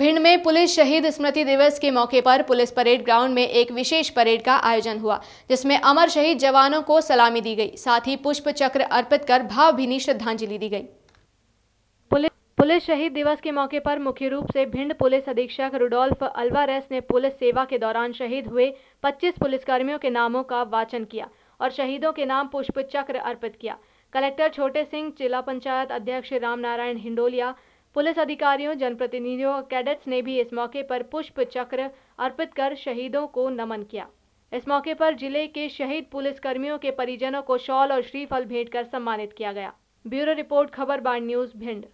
भिंड में पुलिस शहीद स्मृति दिवस के मौके पर पुलिस परेड ग्राउंड में एक विशेष परेड का आयोजन हुआ जिसमें अमर शहीद जवानों को सलामी दी गई साथ ही पुष्प चक्र अर्पित कर भावभीनी श्रद्धांजलि दी गई पुलिस शहीद दिवस के मौके पर मुख्य रूप से भिंड पुलिस अधीक्षक रुडोल्फ अल्वारेस ने पुलिस सेवा के दौरान शहीद हुए 25 पुलिसकर्मियों के नामों का वाचन किया और शहीदों के नाम पुष्प चक्र अर्पित किया कलेक्टर छोटे सिंह जिला पंचायत अध्यक्ष रामनारायण हिंडोलिया पुलिस अधिकारियों जनप्रतिनिधियों और कैडेट्स ने भी इस मौके पर पुष्प चक्र अर्पित कर शहीदों को नमन किया इस मौके पर जिले के शहीद पुलिस कर्मियों के परिजनों को शॉल और श्रीफल भेंट कर सम्मानित किया गया ब्यूरो रिपोर्ट खबर बाढ़ न्यूज भिंड